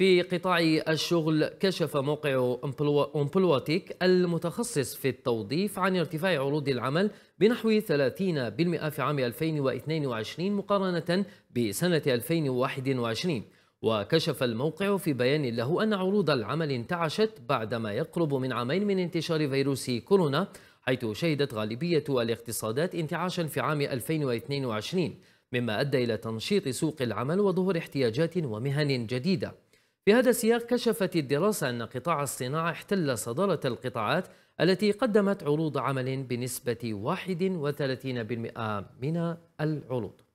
في قطاع الشغل كشف موقع أمبلواتيك المتخصص في التوظيف عن ارتفاع عروض العمل بنحو 30% في عام 2022 مقارنة بسنة 2021 وكشف الموقع في بيان له أن عروض العمل انتعشت بعدما يقرب من عامين من انتشار فيروس كورونا حيث شهدت غالبية الاقتصادات انتعاشا في عام 2022 مما أدى إلى تنشيط سوق العمل وظهور احتياجات ومهن جديدة في هذا السياق كشفت الدراسة أن قطاع الصناعة احتل صدارة القطاعات التي قدمت عروض عمل بنسبة 31% من العروض